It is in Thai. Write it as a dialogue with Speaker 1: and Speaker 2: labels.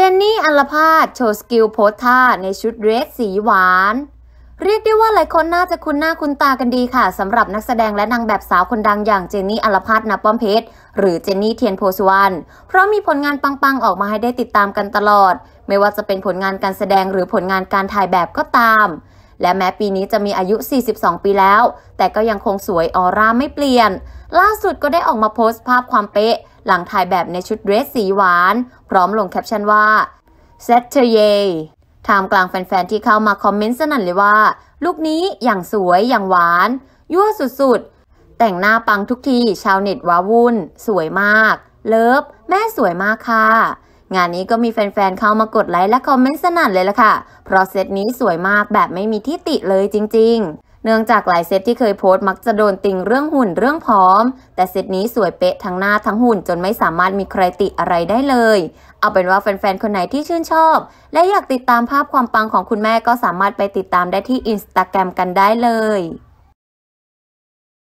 Speaker 1: จนนี่ อัลพาดโชว์สกิล โพสท่าในชุดเรสสีหวาน เรียกได้ว่าหลายคนน่าจะคุ้นหน้าคุ้นตากันดีค่ะสำหรับนักแสดงและนางแบบสาวคนดังอย่างเจนนี่ อัลพาดนบป้อมเพชร หรือเจนนี่ เทียนโพสวรรณเพราะมีผลงาน ปัง ๆออกมาให้ได้ติดตามกันตลอด ไม่ว่าจะเป็นผลงานการแสดงหรือผลงานการถ่ายแบบก็ตามและแม้ปีนี้จะมีอายุ 42 ปีแล้ว แต่ก็ยังคงสวยออร่าไม่เปลี่ยน ล่าสุดก็ได้ออกมาโพสต์ภาพความเป๊ะ หลังถ่ายแบบในชุดเดรสสีหวาน พร้อมลงแคปชั่นว่า s a t u r d a y ท่ามกลางแฟนๆ ที่เข้ามาคอมเมนต์สนั่นเลยว่า ลูกนี้อย่างสวยอย่างหวาน ยั่วสุดๆ แต่งหน้าปังทุกที ชาวเน็ตว้าวุ่น สวยมาก เลิฟแม่สวยมากค่ะงานนี้ก็มีแฟนๆเข้ามากดไลค์และคอมเมนต์สนั่นเลยล่ะค่ะ เพราะเซตนี้สวยมากแบบไม่มีที่ติเลยจริงๆ เนื่องจากหลายเซตที่เคยโพสต์มักจะโดนติงเรื่องหุ่นเรื่องพร้อม แต่เซตนี้สวยเป๊ะทั้งหน้าทั้งหุ่นจนไม่สามารถมีใครติอะไรได้เลย เอาเป็นว่าแฟนๆคนไหนที่ชื่นชอบ และอยากติดตามภาพความปังของคุณแม่ก็สามารถไปติดตามได้ที่อินสตาแกรมกันได้เลย